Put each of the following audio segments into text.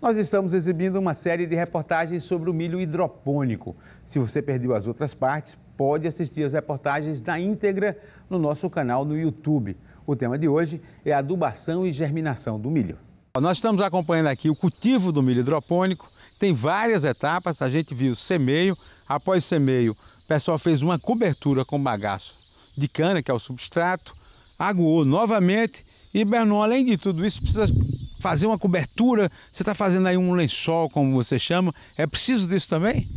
Nós estamos exibindo uma série de reportagens sobre o milho hidropônico. Se você perdeu as outras partes, pode assistir as reportagens na íntegra no nosso canal no YouTube. O tema de hoje é adubação e germinação do milho. Nós estamos acompanhando aqui o cultivo do milho hidropônico. Tem várias etapas, a gente viu semeio, após semeio, o pessoal fez uma cobertura com bagaço de cana, que é o substrato, aguou novamente e Bernon, além de tudo isso, precisa fazer uma cobertura, você está fazendo aí um lençol, como você chama, é preciso disso também?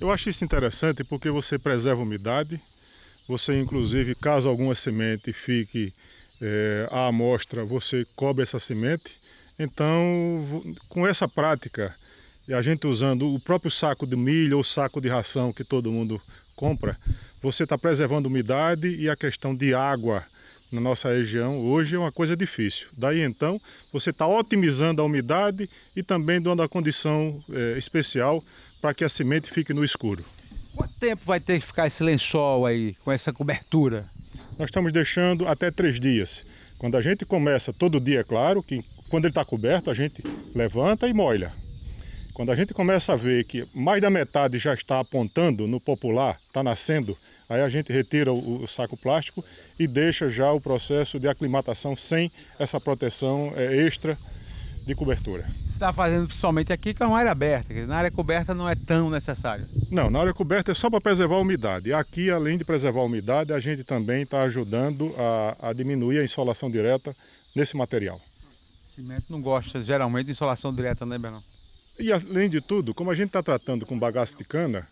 Eu acho isso interessante porque você preserva a umidade, você inclusive, caso alguma semente fique é, à amostra, você cobre essa semente. Então, com essa prática, e a gente usando o próprio saco de milho ou saco de ração que todo mundo compra, você está preservando a umidade e a questão de água na nossa região hoje é uma coisa difícil. Daí então, você está otimizando a umidade e também dando a condição é, especial para que a semente fique no escuro. Quanto tempo vai ter que ficar esse lençol aí, com essa cobertura? Nós estamos deixando até três dias. Quando a gente começa, todo dia, é claro, que quando ele está coberto, a gente levanta e molha. Quando a gente começa a ver que mais da metade já está apontando no popular, está nascendo, Aí a gente retira o, o saco plástico e deixa já o processo de aclimatação sem essa proteção é, extra de cobertura. Você está fazendo principalmente aqui que é uma área aberta, na área coberta não é tão necessário. Não, na área coberta é só para preservar a umidade. E aqui, além de preservar a umidade, a gente também está ajudando a, a, diminuir a insolação direta nesse material. O cimento não gosta geralmente de insolação direta, né, Bernardo? E além de tudo, como a gente está tratando com bagaço de cana,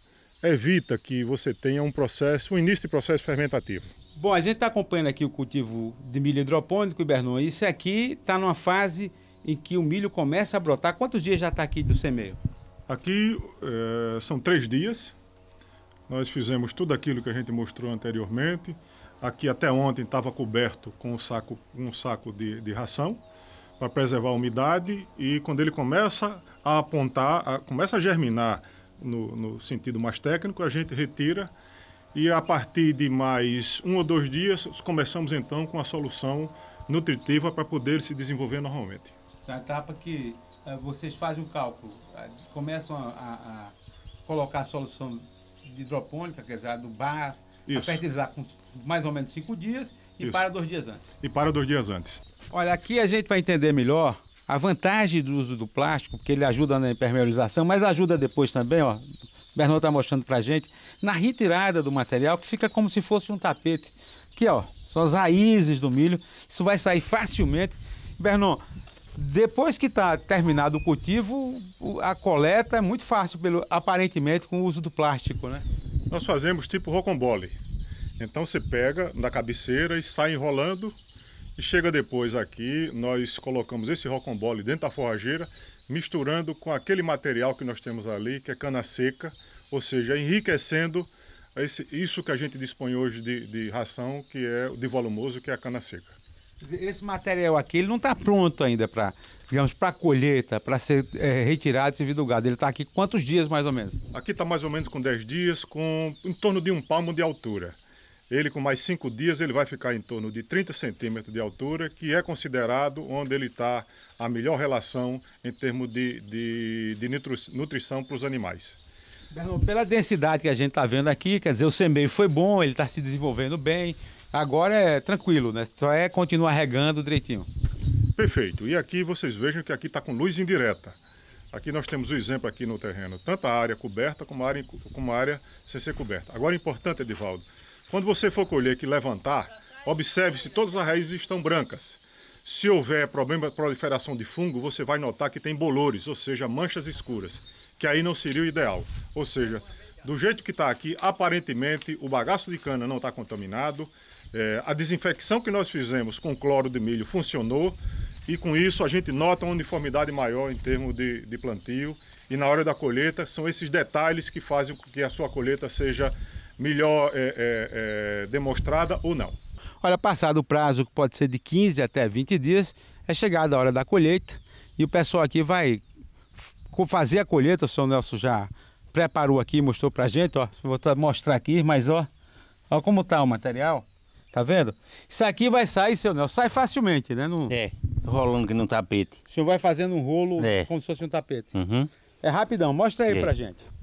evita que você tenha um processo, um início de processo fermentativo. Bom, a gente está acompanhando aqui o cultivo de milho hidropônico, Ibernon. Isso aqui está numa fase em que o milho começa a brotar. Quantos dias já está aqui do semeio? Aqui é, são três dias. Nós fizemos tudo aquilo que a gente mostrou anteriormente. Aqui até ontem estava coberto com um saco, um saco de, de ração para preservar a umidade. E quando ele começa a apontar, a, começa a germinar no, no sentido mais técnico, a gente retira e a partir de mais um ou dois dias começamos então com a solução nutritiva para poder se desenvolver normalmente. Na etapa que uh, vocês fazem o cálculo, uh, começam a, a, colocar a solução hidropônica, quer dizer, a do bar, a fertilizar com mais ou menos cinco dias e Isso. para dois dias antes. E para dois dias antes. Olha, aqui a gente vai entender melhor a vantagem do uso do plástico, porque ele ajuda na impermeabilização, mas ajuda depois também, ó. O Bernardo está mostrando para gente, na retirada do material, que fica como se fosse um tapete. Aqui, ó, são as raízes do milho. Isso vai sair facilmente. Bernon, depois que está terminado o cultivo, a coleta é muito fácil, pelo, aparentemente, com o uso do plástico, né? Nós fazemos tipo rocambole. Então você pega da cabeceira e sai enrolando e chega depois aqui, nós colocamos esse rocambole dentro da forrageira, misturando com aquele material que nós temos ali, que é cana seca, ou seja, enriquecendo esse, isso que a gente dispõe hoje de, de ração, que é de volumoso, que é a cana seca. Esse material aqui, ele não está pronto ainda para, digamos, para colheita, para ser é, retirado e servido do gado. Ele está aqui quantos dias mais ou menos? Aqui está mais ou menos com 10 dias, com em torno de um palmo de altura. Ele, com mais cinco dias, ele vai ficar em torno de 30 centímetros de altura, que é considerado onde ele está a melhor relação em termos de, de, de nutrição para os animais. Pela densidade que a gente está vendo aqui, quer dizer, o semeio foi bom, ele está se desenvolvendo bem, agora é tranquilo, né? Só é continuar regando direitinho. Perfeito. E aqui vocês vejam que aqui está com luz indireta. Aqui nós temos o um exemplo aqui no terreno, tanto a área coberta como a área, como a área sem ser coberta. Agora, importante, Edivaldo, quando você for colher que levantar, observe se todas as raízes estão brancas. Se houver problema de proliferação de fungo, você vai notar que tem bolores, ou seja, manchas escuras, que aí não seria o ideal. Ou seja, do jeito que está aqui, aparentemente o bagaço de cana não está contaminado, é, a desinfecção que nós fizemos com cloro de milho funcionou, e com isso a gente nota uma uniformidade maior em termos de, de plantio, e na hora da colheita são esses detalhes que fazem com que a sua colheita seja melhor é, é, é, demonstrada ou não. Olha, passado o prazo, que pode ser de 15 até 20 dias, é chegada a hora da colheita e o pessoal aqui vai fazer a colheita. O senhor Nelson já preparou aqui, mostrou pra gente, ó. Vou mostrar aqui, mas ó, ó como tá o material. Tá vendo? Isso aqui vai sair, seu Nelson, sai facilmente, né? No... É, rolando que no tapete. O senhor vai fazendo um rolo é. como se fosse um tapete. Uhum. É rapidão, mostra aí é. pra gente.